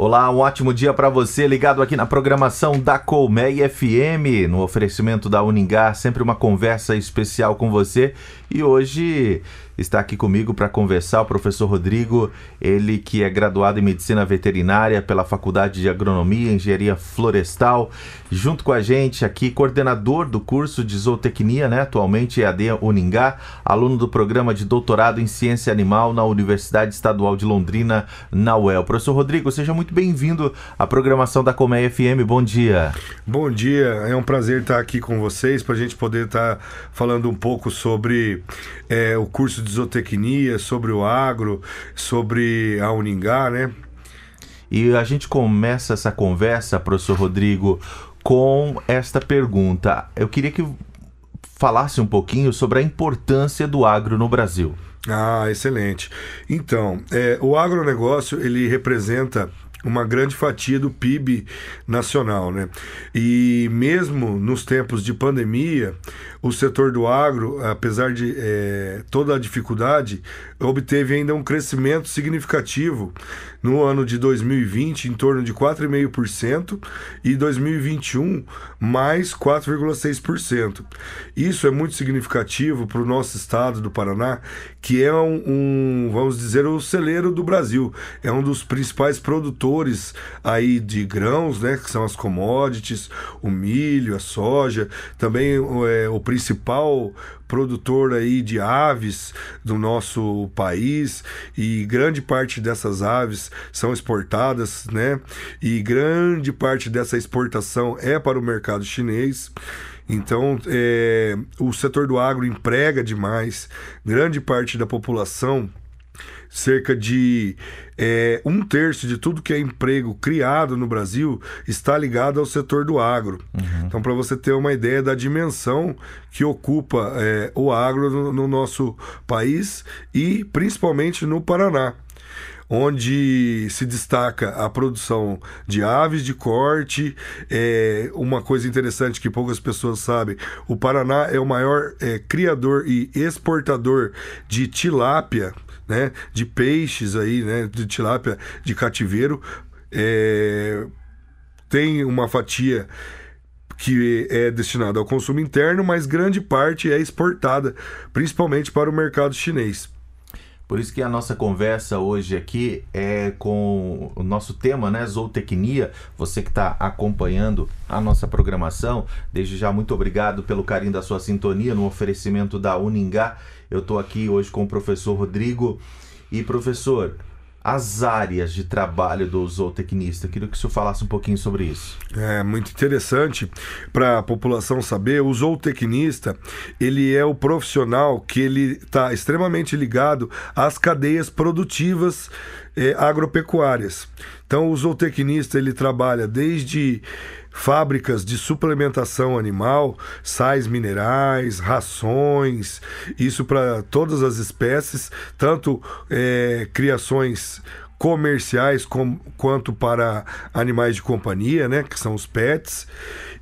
Olá, um ótimo dia para você ligado aqui na programação da Colmeia FM, no oferecimento da Uningá, sempre uma conversa especial com você. E hoje está aqui comigo para conversar o professor Rodrigo, ele que é graduado em medicina veterinária pela Faculdade de Agronomia e Engenharia Florestal, junto com a gente aqui, coordenador do curso de zootecnia, né, atualmente EAD é Uningá, aluno do programa de doutorado em ciência animal na Universidade Estadual de Londrina, na UEL. Professor Rodrigo, seja muito muito bem-vindo à programação da Comé FM. Bom dia. Bom dia, é um prazer estar aqui com vocês para a gente poder estar falando um pouco sobre é, o curso de zootecnia, sobre o agro, sobre a Uningá, né? E a gente começa essa conversa, professor Rodrigo, com esta pergunta. Eu queria que falasse um pouquinho sobre a importância do agro no Brasil. Ah, excelente. Então, é, o agronegócio ele representa uma grande fatia do PIB nacional. Né? E mesmo nos tempos de pandemia, o setor do agro, apesar de é, toda a dificuldade, obteve ainda um crescimento significativo no ano de 2020, em torno de 4,5%, e 2021, mais 4,6%. Isso é muito significativo para o nosso estado do Paraná, que é um, um, vamos dizer, o celeiro do Brasil, é um dos principais produtores produtores aí de grãos, né, que são as commodities, o milho, a soja, também é, o principal produtor aí de aves do nosso país e grande parte dessas aves são exportadas, né? E grande parte dessa exportação é para o mercado chinês. Então, é, o setor do agro emprega demais, grande parte da população cerca de é, um terço de tudo que é emprego criado no Brasil está ligado ao setor do agro. Uhum. Então, para você ter uma ideia da dimensão que ocupa é, o agro no, no nosso país e principalmente no Paraná onde se destaca a produção de aves de corte. É, uma coisa interessante que poucas pessoas sabem: o Paraná é o maior é, criador e exportador de tilápia né, de peixes aí, né, de tilápia de cativeiro, é, tem uma fatia que é destinada ao consumo interno, mas grande parte é exportada, principalmente para o mercado chinês. Por isso que a nossa conversa hoje aqui é com o nosso tema, né, zootecnia. Você que está acompanhando a nossa programação, desde já muito obrigado pelo carinho da sua sintonia no oferecimento da Uningá. Eu estou aqui hoje com o professor Rodrigo. E professor, as áreas de trabalho do zootecnista. Queria que o senhor falasse um pouquinho sobre isso. É muito interessante para a população saber. O zootecnista, ele é o profissional que ele está extremamente ligado às cadeias produtivas é, agropecuárias. Então, o zootecnista ele trabalha desde fábricas de suplementação animal, sais minerais, rações, isso para todas as espécies, tanto eh, criações comerciais com, quanto para animais de companhia, né, que são os pets,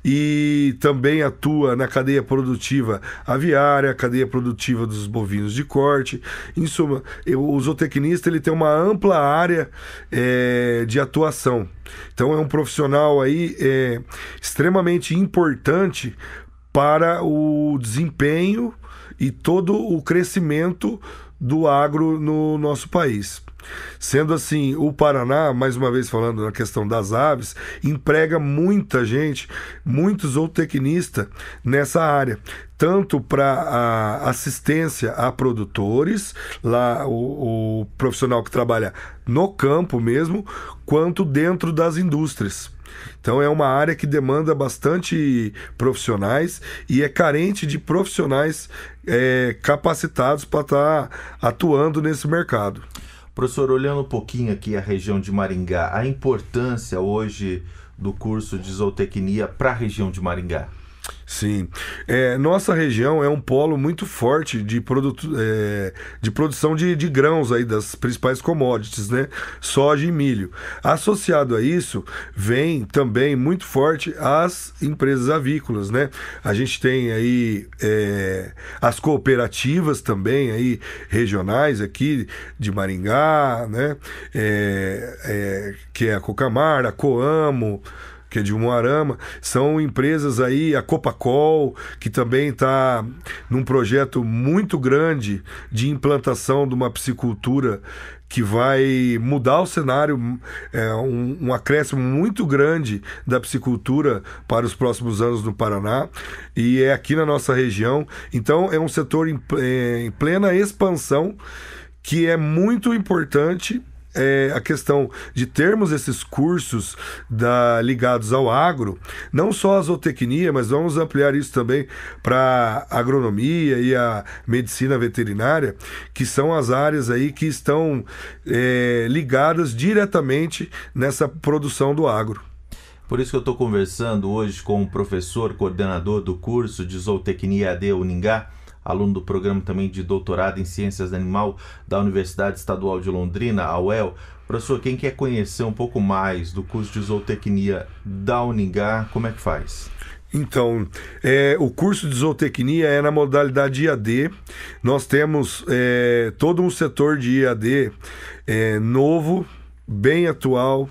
e também atua na cadeia produtiva aviária, cadeia produtiva dos bovinos de corte. Em suma, o zootecnista ele tem uma ampla área é, de atuação. Então é um profissional aí é, extremamente importante para o desempenho e todo o crescimento do agro no nosso país. Sendo assim, o Paraná, mais uma vez falando na questão das aves, emprega muita gente, muitos tecnistas nessa área, tanto para assistência a produtores, lá o, o profissional que trabalha no campo mesmo, quanto dentro das indústrias. Então é uma área que demanda bastante profissionais e é carente de profissionais é, capacitados para estar tá atuando nesse mercado. Professor, olhando um pouquinho aqui a região de Maringá, a importância hoje do curso de zootecnia para a região de Maringá? Sim. É, nossa região é um polo muito forte de, produto, é, de produção de, de, grãos aí, das principais commodities, né? Soja e milho. Associado a isso, vem também muito forte as empresas avícolas, né? A gente tem aí é, as cooperativas também aí, regionais aqui de Maringá, né? É, é, que é a Cocamar, a Coamo, que é de Moarama, são empresas aí, a Copacol, que também está num projeto muito grande de implantação de uma psicultura que vai mudar o cenário, é, um, um, acréscimo muito grande da psicultura para os próximos anos no Paraná, e é aqui na nossa região. Então, é um setor em, em plena expansão que é muito importante é, a questão de termos esses cursos da, ligados ao agro, não só a zootecnia, mas vamos ampliar isso também para a agronomia e a medicina veterinária, que são as áreas aí que estão é, ligadas diretamente nessa produção do agro. Por isso que eu estou conversando hoje com o professor coordenador do curso de zootecnia AD Uningá, aluno do programa também de doutorado em Ciências Animal da Universidade Estadual de Londrina, a UEL. Professor, quem quer conhecer um pouco mais do curso de zootecnia da Uningá, como é que faz? Então, é, o curso de zootecnia é na modalidade IAD. Nós temos é, todo um setor de IAD é, novo, bem atual,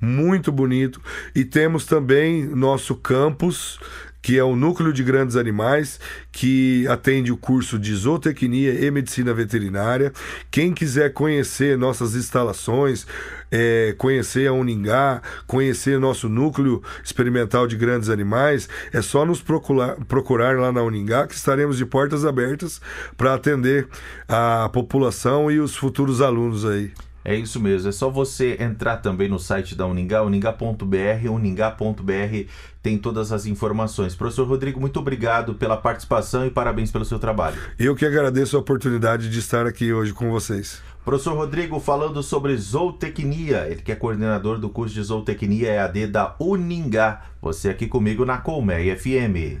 muito bonito. E temos também nosso campus que é o núcleo de grandes animais que atende o curso de zootecnia e medicina veterinária. Quem quiser conhecer nossas instalações, é, conhecer a Uningá, conhecer nosso núcleo experimental de grandes animais, é só nos procurar, procurar lá na Uningá que estaremos de portas abertas para atender a população e os futuros alunos aí. É isso mesmo, é só você entrar também no site da Uningá, uningá.br, uningá.br tem todas as informações. Professor Rodrigo, muito obrigado pela participação e parabéns pelo seu trabalho. Eu que agradeço a oportunidade de estar aqui hoje com vocês. Professor Rodrigo falando sobre zootecnia, ele que é coordenador do curso de zootecnia EAD da Uningá. Você aqui comigo na Colmeia FM.